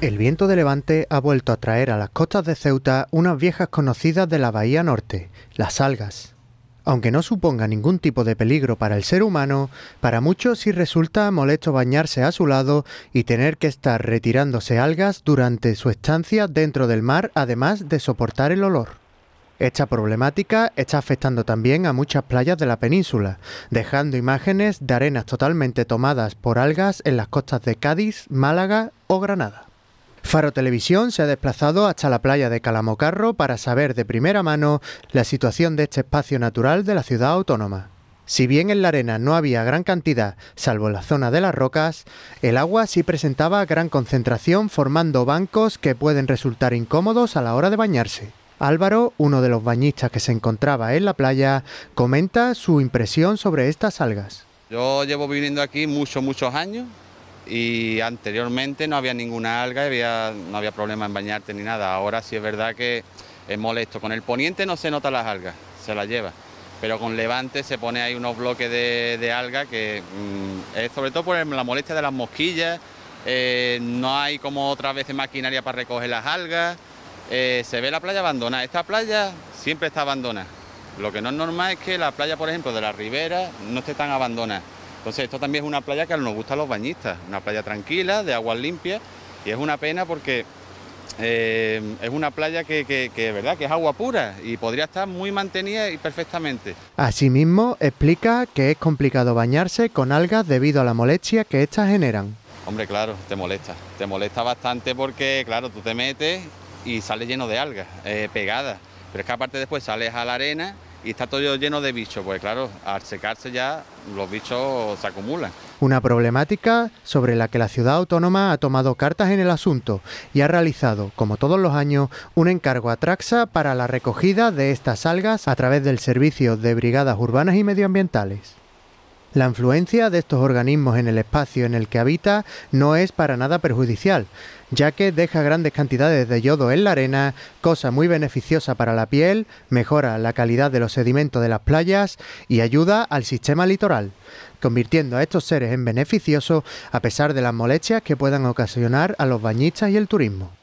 El viento de levante ha vuelto a traer a las costas de Ceuta unas viejas conocidas de la bahía norte, las algas. Aunque no suponga ningún tipo de peligro para el ser humano, para muchos sí resulta molesto bañarse a su lado y tener que estar retirándose algas durante su estancia dentro del mar, además de soportar el olor. Esta problemática está afectando también a muchas playas de la península, dejando imágenes de arenas totalmente tomadas por algas en las costas de Cádiz, Málaga o Granada. Faro Televisión se ha desplazado hasta la playa de Calamocarro para saber de primera mano la situación de este espacio natural de la ciudad autónoma. Si bien en la arena no había gran cantidad, salvo en la zona de las rocas, el agua sí presentaba gran concentración formando bancos que pueden resultar incómodos a la hora de bañarse. Álvaro, uno de los bañistas que se encontraba en la playa, comenta su impresión sobre estas algas. Yo llevo viviendo aquí muchos, muchos años y anteriormente no había ninguna alga, había, no había problema en bañarte ni nada. Ahora sí es verdad que es molesto. Con el poniente no se nota las algas, se las lleva. Pero con levante se pone ahí unos bloques de, de alga que mm, es sobre todo por la molestia de las mosquillas. Eh, no hay como otras veces maquinaria para recoger las algas. Eh, se ve la playa abandonada. Esta playa siempre está abandonada. Lo que no es normal es que la playa, por ejemplo, de la ribera no esté tan abandonada. Entonces esto también es una playa que nos gusta a los bañistas, una playa tranquila, de aguas limpias, y es una pena porque eh, es una playa que, que, ¿verdad? que es agua pura y podría estar muy mantenida y perfectamente. Asimismo, explica que es complicado bañarse con algas debido a la molestia que éstas generan. Hombre, claro, te molesta. Te molesta bastante porque, claro, tú te metes y sales lleno de algas eh, pegadas. Pero es que aparte después sales a la arena y está todo lleno de bichos, pues claro, al secarse ya los bichos se acumulan. Una problemática sobre la que la ciudad autónoma ha tomado cartas en el asunto y ha realizado, como todos los años, un encargo a Traxa para la recogida de estas algas a través del servicio de brigadas urbanas y medioambientales. La influencia de estos organismos en el espacio en el que habita no es para nada perjudicial, ya que deja grandes cantidades de yodo en la arena, cosa muy beneficiosa para la piel, mejora la calidad de los sedimentos de las playas y ayuda al sistema litoral, convirtiendo a estos seres en beneficiosos a pesar de las molestias que puedan ocasionar a los bañistas y el turismo.